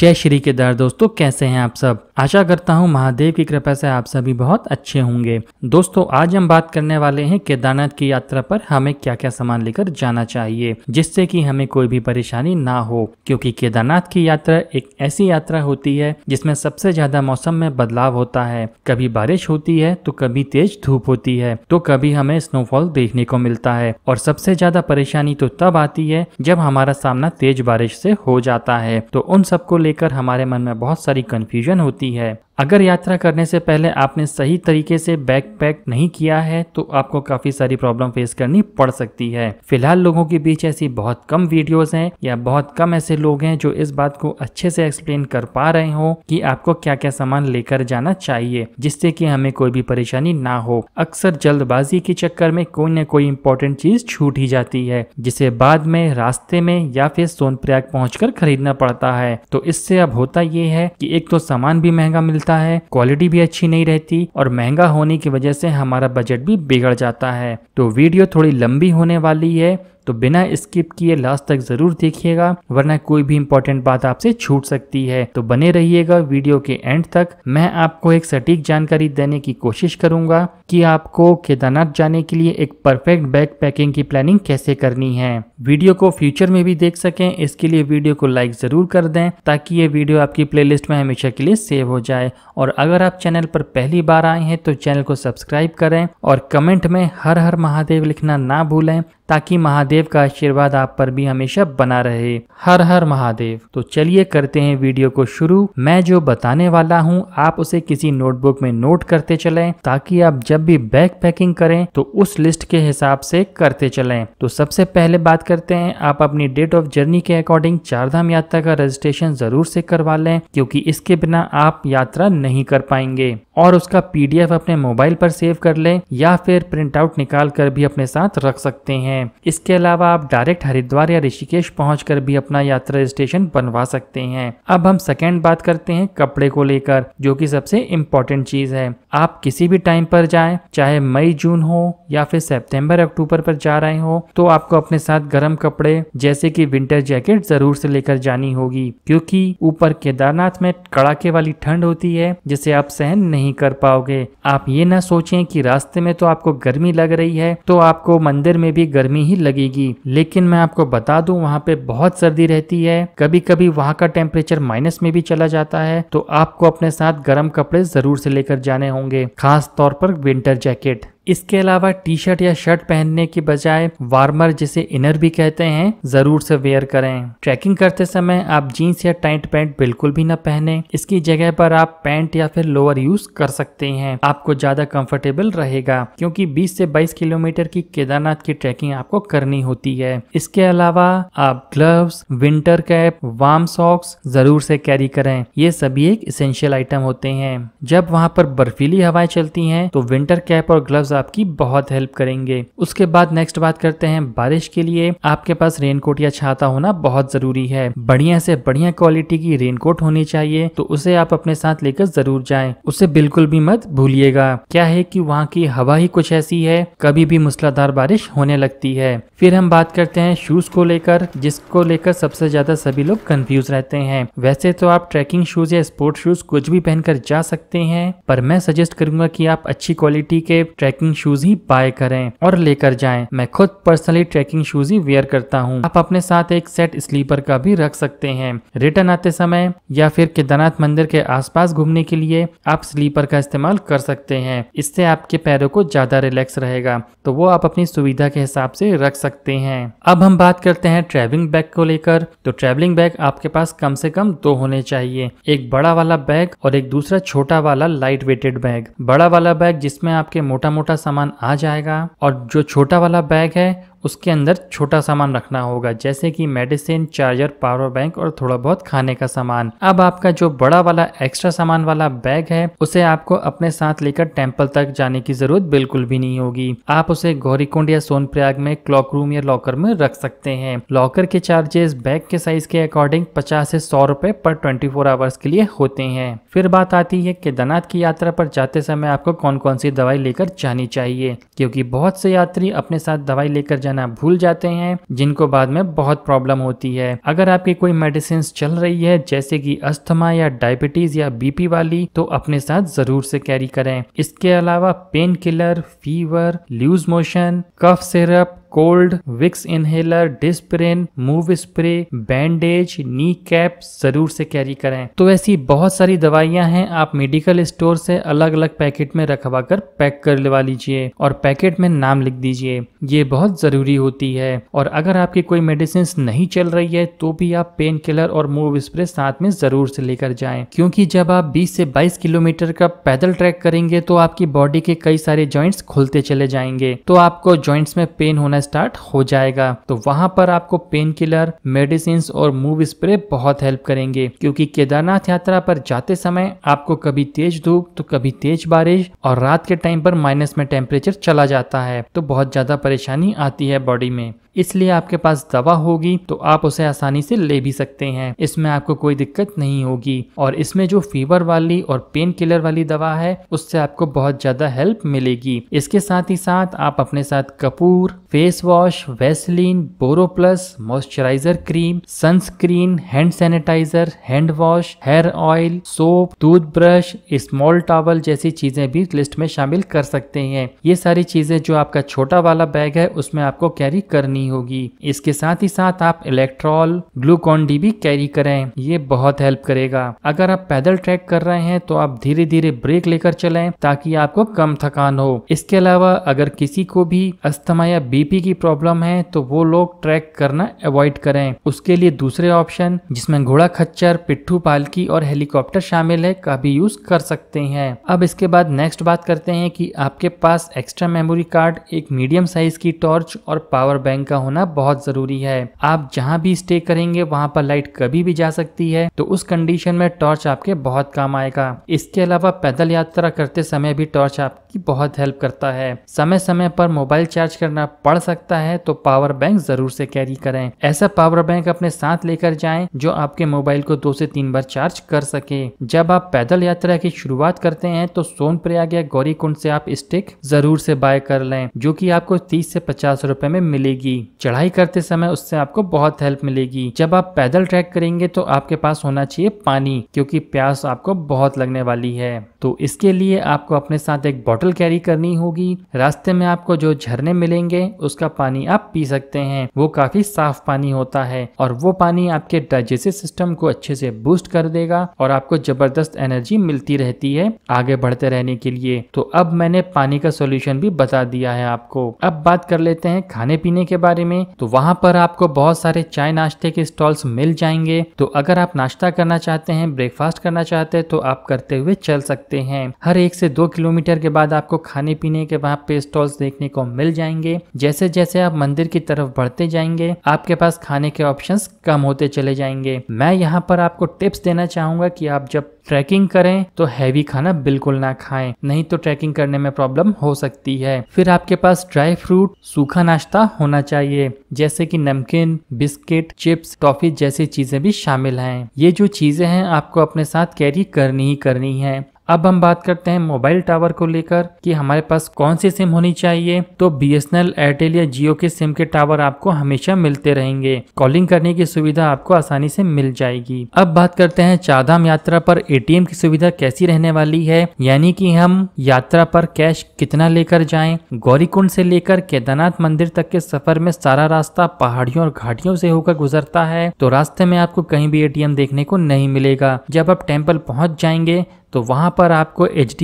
जय श्री केदार दोस्तों कैसे हैं आप सब आशा करता हूं महादेव की कृपा से आप सभी बहुत अच्छे होंगे दोस्तों आज हम बात करने वाले हैं केदारनाथ की यात्रा पर हमें क्या क्या सामान लेकर जाना चाहिए जिससे कि हमें कोई भी परेशानी ना हो क्योंकि केदारनाथ की यात्रा एक ऐसी यात्रा होती है जिसमें सबसे ज्यादा मौसम में बदलाव होता है कभी बारिश होती है तो कभी तेज धूप होती है तो कभी हमें स्नोफॉल देखने को मिलता है और सबसे ज्यादा परेशानी तो तब आती है जब हमारा सामना तेज बारिश से हो जाता है तो उन सबको लेकर हमारे मन में बहुत सारी कन्फ्यूजन होती है अगर यात्रा करने से पहले आपने सही तरीके से बैग पैक नहीं किया है तो आपको काफी सारी प्रॉब्लम फेस करनी पड़ सकती है फिलहाल लोगों के बीच ऐसी बहुत कम वीडियोस हैं या बहुत कम ऐसे लोग हैं जो इस बात को अच्छे से एक्सप्लेन कर पा रहे हो कि आपको क्या क्या सामान लेकर जाना चाहिए जिससे कि हमें कोई भी परेशानी ना हो अक्सर जल्दबाजी के चक्कर में कोई न कोई इंपॉर्टेंट चीज छूट ही जाती है जिसे बाद में रास्ते में या फिर सोनप्रयाग पहुँच खरीदना पड़ता है तो इससे अब होता ये है की एक तो सामान भी महंगा मिल मिलता है क्वालिटी भी अच्छी नहीं रहती और महंगा होने की वजह से हमारा बजट भी बिगड़ जाता है तो वीडियो थोड़ी लंबी होने वाली है तो बिना स्किप किए लास्ट तक जरूर देखिएगा वरना कोई भी इंपॉर्टेंट बात आपसे छूट सकती है तो बने रहिएगा वीडियो के एंड तक मैं आपको एक सटीक जानकारी देने की कोशिश करूंगा कि आपको केदारनाथ जाने के लिए एक परफेक्ट बैग पैकिंग की प्लानिंग कैसे करनी है वीडियो को फ्यूचर में भी देख सकें इसके लिए वीडियो को लाइक जरूर कर दें ताकि ये वीडियो आपकी प्लेलिस्ट में हमेशा के लिए सेव हो जाए और अगर आप चैनल पर पहली बार आए हैं तो चैनल को सब्सक्राइब करें और कमेंट में हर हर महादेव लिखना ना भूलें ताकि महादेव का आशीर्वाद आप पर भी हमेशा बना रहे हर हर महादेव तो चलिए करते हैं वीडियो को शुरू मैं जो बताने वाला हूँ आप उसे किसी नोटबुक में नोट करते चले ताकि आप जब भी बैग पैकिंग करें तो उस लिस्ट के हिसाब से करते चले तो सबसे पहले बात करते हैं आप अपनी डेट ऑफ जर्नी के अकॉर्डिंग चारधाम यात्रा का रजिस्ट्रेशन जरूर से करवा लें क्योंकि इसके बिना आप यात्रा नहीं कर पाएंगे और उसका पीडीएफ अपने मोबाइल पर सेव कर लें या फिर प्रिंट आउट निकाल कर भी अपने साथ रख सकते हैं हैं इसके अलावा आप डायरेक्ट हरिद्वार या ऋषिकेश पहुँच भी अपना यात्रा स्टेशन बनवा सकते हैं अब हम सेकेंड बात करते हैं कपड़े को लेकर जो की सबसे इम्पोर्टेंट चीज है आप किसी भी टाइम पर जाए चाहे मई जून हो या फिर सितंबर अक्टूबर पर जा रहे हो तो आपको अपने साथ गर्म कपड़े जैसे कि विंटर जैकेट जरूर से लेकर जानी होगी क्योंकि ऊपर केदारनाथ में कड़ाके वाली ठंड होती है जिसे आप सहन नहीं कर पाओगे आप ये ना सोचें कि रास्ते में तो आपको गर्मी लग रही है तो आपको मंदिर में भी गर्मी गर्मी ही लगेगी लेकिन मैं आपको बता दूं वहाँ पे बहुत सर्दी रहती है कभी कभी वहाँ का टेम्परेचर माइनस में भी चला जाता है तो आपको अपने साथ गर्म कपड़े जरूर से लेकर जाने होंगे खास तौर पर विंटर जैकेट इसके अलावा टी शर्ट या शर्ट पहनने की बजाय वार्मर जिसे इनर भी कहते हैं जरूर से वेयर करें ट्रैकिंग करते समय आप जीन्स या टाइट पैंट बिल्कुल भी न पहने इसकी जगह पर आप पैंट या फिर लोअर यूज कर सकते हैं आपको ज्यादा कंफर्टेबल रहेगा क्योंकि 20 से 22 किलोमीटर की केदारनाथ की ट्रैकिंग आपको करनी होती है इसके अलावा आप gloves winter cap warm socks जरूर से कैरी करें ये सभी एक इसेंशियल आइटम होते हैं जब वहाँ पर बर्फीली हवाएं चलती हैं तो विंटर कैप और ग्लव्स आपकी बहुत हेल्प करेंगे उसके बाद नेक्स्ट बात करते हैं बारिश के लिए आपके पास रेनकोट या छाता होना बहुत जरूरी है बढ़िया से बढ़िया क्वालिटी की रेनकोट होनी चाहिए तो उसे आप अपने साथ लेकर जरूर जाए उसे बिल्कुल भी मत भूलिएगा क्या है की वहाँ की हवा ही कुछ ऐसी है कभी भी मूसलाधार बारिश होने लगती है फिर हम बात करते हैं शूज को लेकर जिसको लेकर सबसे ज्यादा सभी लोग कंफ्यूज रहते हैं वैसे तो आप ट्रैकिंग शूज या स्पोर्ट शूज कुछ भी पहनकर जा सकते हैं पर मैं सजेस्ट करूंगा कि आप अच्छी क्वालिटी के ट्रैकिंग ट्रैकिंग शूज ही बाय करें और लेकर जाएं मैं खुद पर्सनली ट्रैकिंग शूज ही वेयर करता हूँ आप अपने साथ एक सेट स्लीपर का भी रख सकते हैं रिटर्न आते समय या फिर केदारनाथ मंदिर के आसपास घूमने के लिए आप स्लीपर का इस्तेमाल कर सकते हैं इससे आपके पैरों को ज्यादा रिलैक्स रहेगा तो वो आप अपनी सुविधा के हिसाब से रख सकते हैं अब हम बात करते हैं ट्रैवलिंग बैग को लेकर तो ट्रैवलिंग बैग आपके पास कम से कम दो होने चाहिए एक बड़ा वाला बैग और एक दूसरा छोटा वाला लाइट वेटेड बैग बड़ा वाला बैग जिसमें आपके मोटा मोटा का सामान आ जाएगा और जो छोटा वाला बैग है उसके अंदर छोटा सामान रखना होगा जैसे कि मेडिसिन चार्जर पावर बैंक और थोड़ा बहुत खाने का सामान अब आपका जो बड़ा वाला एक्स्ट्रा सामान वाला बैग है उसे आपको अपने साथ लेकर टेम्पल तक जाने की जरूरत बिल्कुल भी नहीं होगी आप उसे गौरीकुंड या सोनप्रयाग में क्लॉक रूम या लॉकर में रख सकते हैं लॉकर के चार्जेस बैग के साइज के अकॉर्डिंग पचास से सौ रूपए पर ट्वेंटी फोर आवर्स के लिए होते हैं फिर बात आती है केदारनाथ की यात्रा पर जाते समय आपको कौन कौन सी दवाई लेकर जानी चाहिए क्योंकि बहुत से यात्री अपने साथ दवाई लेकर जाने देना भूल जाते हैं जिनको बाद में बहुत प्रॉब्लम होती है अगर आपकी कोई मेडिसिन चल रही है जैसे कि अस्थमा या डायबिटीज या बीपी वाली तो अपने साथ जरूर से कैरी करें इसके अलावा painkiller fever loose motion cough syrup cold Vicks inhaler Disprin Moov spray bandage knee cap जरूर से कैरी करें तो ऐसी बहुत सारी दवाइयां हैं आप मेडिकल स्टोर से अलग अलग पैकेट में रखवा कर पैक कर लेवा लीजिए और पैकेट में नाम लिख दीजिए ये बहुत जरूरी होती है और अगर आपकी कोई मेडिसिन नहीं चल रही है तो भी आप पेन किलर और मूव स्प्रे साथ में जरूर से लेकर जाए क्योंकि जब आप 20 से 22 किलोमीटर का पैदल ट्रैक करेंगे तो आपकी बॉडी के कई सारे ज्वाइंट्स खुलते चले जाएंगे तो आपको ज्वाइंट्स में पेन होना स्टार्ट हो जाएगा तो वहां पर आपको पेन किलर मेडिसिन और मूव स्प्रे बहुत हेल्प करेंगे क्योंकि केदारनाथ यात्रा पर जाते समय आपको कभी तेज धूप तो कभी तेज बारिश और रात के टाइम पर माइनस में टेम्परेचर चला जाता है तो बहुत ज्यादा परेशानी आती है बॉडी में इसलिए आपके पास दवा होगी तो आप उसे आसानी से ले भी सकते हैं इसमें आपको कोई दिक्कत नहीं होगी और इसमें जो फीवर वाली और पेन किलर वाली दवा है उससे आपको बहुत ज्यादा हेल्प मिलेगी इसके साथ ही साथ आप अपने साथ कपूर face face wash Vaseline Boroplus moisturiser cream sunscreen hand sanitiser hand wash hair oil soap toothbrush small towel जैसी चीजें भी लिस्ट में शामिल कर सकते हैं ये सारी चीजें जो आपका छोटा वाला बैग है उसमें आपको कैरी करनी होगी इसके साथ ही साथ आप इलेक्ट्रॉल ग्लूकॉन डी भी कैरी करें ये बहुत हेल्प करेगा अगर आप पैदल ट्रैक कर रहे हैं तो आप धीरे धीरे ब्रेक लेकर चलें ताकि आपको कम थकान हो इसके अलावा अगर किसी को भी अस्थमा या बीपी की प्रॉब्लम है तो वो लोग ट्रैक करना अवॉइड करें उसके लिए दूसरे ऑप्शन जिसमें घोड़ा खच्चर पिट्ठू पालकी और हेलीकॉप्टर शामिल है का भी यूज कर सकते हैं अब इसके बाद नेक्स्ट बात करते हैं कि आपके पास एक्स्ट्रा मेमोरी कार्ड एक मीडियम साइज की टॉर्च और पावर बैंक का होना बहुत जरूरी है आप जहाँ भी स्टे करेंगे वहाँ पर लाइट कभी भी जा सकती है तो उस कंडीशन में टॉर्च आपके बहुत काम आएगा इसके अलावा पैदल यात्रा करते समय भी टॉर्च आपकी बहुत हेल्प करता है समय समय पर मोबाइल चार्ज करना पड़ सकता सकता है तो पावर बैंक जरूर से कैरी करें ऐसा पावर बैंक अपने साथ लेकर जाएं जो आपके मोबाइल को दो से तीन बार चार्ज कर सके जब आप पैदल यात्रा की शुरुआत करते हैं तो प्रयाग या कुंड से आप स्टिक जरूर से बाय कर लें जो कि आपको 30 से 50 रुपए में मिलेगी चढ़ाई करते समय उससे आपको बहुत हेल्प मिलेगी जब आप पैदल ट्रैक करेंगे तो आपके पास होना चाहिए पानी क्योंकि प्यास आपको बहुत लगने वाली है तो इसके लिए आपको अपने साथ एक बॉटल कैरी करनी होगी रास्ते में आपको जो झरने मिलेंगे उस उसका पानी आप पी सकते हैं वो काफी साफ पानी होता है और वो पानी आपके डाइजेस्टिव सिस्टम को अच्छे से बूस्ट कर देगा और आपको जबरदस्त एनर्जी मिलती रहती है आगे बढ़ते रहने के लिए तो अब मैंने पानी का सोल्यूशन भी बता दिया है आपको अब बात कर लेते हैं खाने पीने के बारे में तो वहाँ पर आपको बहुत सारे चाय नाश्ते के स्टॉल्स मिल जाएंगे तो अगर आप नाश्ता करना चाहते हैं ब्रेकफास्ट करना चाहते हैं तो आप करते हुए चल सकते हैं हर एक से दो किलोमीटर के बाद आपको खाने पीने के वहाँ पे स्टॉल्स देखने को मिल जाएंगे जैसे जैसे जैसे आप मंदिर की तरफ बढ़ते जाएंगे आपके पास खाने के ऑप्शन कम होते चले जाएंगे मैं यहाँ पर आपको टिप्स देना चाहूंगा कि आप जब ट्रैकिंग करें तो हैवी खाना बिल्कुल ना खाएं नहीं तो ट्रैकिंग करने में प्रॉब्लम हो सकती है फिर आपके पास ड्राई फ्रूट सूखा नाश्ता होना चाहिए जैसे कि नमकीन बिस्किट चिप्स टॉफी जैसी चीजें भी शामिल हैं ये जो चीजें हैं आपको अपने साथ कैरी करनी ही करनी है अब हम बात करते हैं मोबाइल टावर को लेकर कि हमारे पास कौन सी सिम होनी चाहिए तो बी एस एयरटेल या जियो के सिम के टावर आपको हमेशा मिलते रहेंगे कॉलिंग करने की सुविधा आपको आसानी से मिल जाएगी अब बात करते हैं चारधाम यात्रा पर एटीएम की सुविधा कैसी रहने वाली है यानी कि हम यात्रा पर कैश कितना लेकर जाए गौरीकुंड से लेकर केदारनाथ मंदिर तक के सफर में सारा रास्ता पहाड़ियों और घाटियों से होकर गुजरता है तो रास्ते में आपको कहीं भी एटीएम देखने को नहीं मिलेगा जब आप टेम्पल पहुंच जाएंगे तो वहाँ पर आपको एच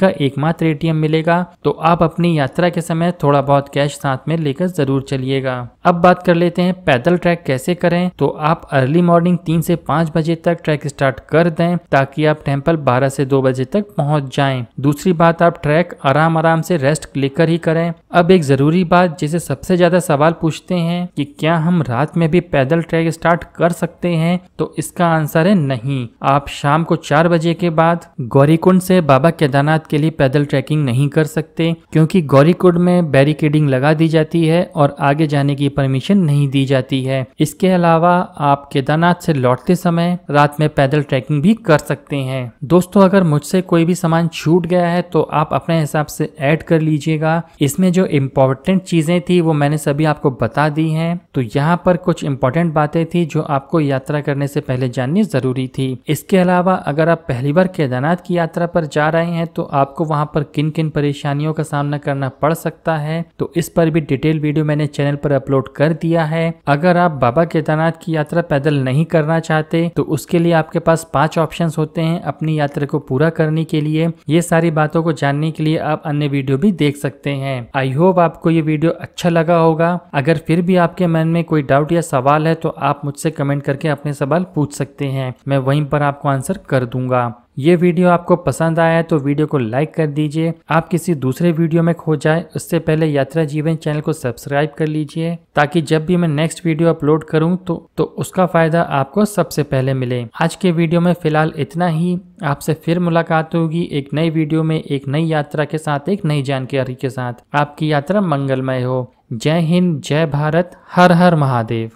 का एकमात्र ए मिलेगा तो आप अपनी यात्रा के समय थोड़ा बहुत कैश साथ में लेकर जरूर चलिएगा अब बात कर लेते हैं पैदल ट्रैक कैसे करें तो आप अर्ली मॉर्निंग तीन से पाँच बजे तक ट्रैक स्टार्ट कर दें ताकि आप टेम्पल बारह से दो बजे तक पहुंच जाए दूसरी बात आप ट्रैक आराम आराम से रेस्ट लेकर ही करें अब एक ज़रूरी बात जिसे सबसे ज़्यादा सवाल पूछते हैं कि क्या हम रात में भी पैदल ट्रैक स्टार्ट कर सकते हैं तो इसका आंसर है नहीं आप शाम को चार बजे के बाद गौरीकुंड से बाबा केदारनाथ के लिए पैदल ट्रैकिंग नहीं कर सकते क्योंकि गौरीकुंड में बैरिकेडिंग लगा दी जाती है और आगे जाने की परमिशन नहीं दी जाती है इसके अलावा आप केदारनाथ से लौटते समय रात में पैदल ट्रैकिंग भी कर सकते हैं दोस्तों अगर मुझसे कोई भी सामान छूट गया है तो आप अपने हिसाब से ऐड कर लीजिएगा इसमें जो इम्पॉर्टेंट इम्पोर्टेंट चीज़ें थी वो मैंने सभी आपको बता दी हैं तो यहाँ पर कुछ इम्पोर्टेंट बातें थी जो आपको यात्रा करने से पहले जाननी ज़रूरी थी इसके अलावा अगर आप पहली बार केदारनाथ की यात्रा पर जा रहे हैं तो आपको वहाँ पर किन किन परेशानियों का सामना करना पड़ सकता है तो इस पर भी डिटेल वीडियो मैंने चैनल पर अपलोड कर दिया है अगर आप बाबा केदारनाथ की यात्रा पैदल नहीं करना चाहते तो उसके लिए आपके पास पाँच ऑप्शन होते हैं अपनी यात्रा को पूरा करने के लिए ये सारी बातों को जानने के लिए आप अन्य वीडियो भी देख सकते हैं आई होप आपको ये वीडियो अच्छा लगा होगा अगर फिर भी आपके मन में कोई डाउट या सवाल है तो आप मुझसे कमेंट करके अपने सवाल पूछ सकते हैं मैं वहीं पर आपको आंसर कर दूंगा ये वीडियो आपको पसंद आया है तो वीडियो को लाइक कर दीजिए आप किसी दूसरे वीडियो में खो जाए उससे पहले यात्रा जीवन चैनल को सब्सक्राइब कर लीजिए ताकि जब भी मैं नेक्स्ट वीडियो अपलोड करूं तो तो उसका फायदा आपको सबसे पहले मिले आज के वीडियो में फिलहाल इतना ही आपसे फिर मुलाकात होगी एक नई वीडियो में एक नई यात्रा के साथ एक नई जानकारी के साथ आपकी यात्रा मंगलमय हो जय हिंद जय भारत हर हर महादेव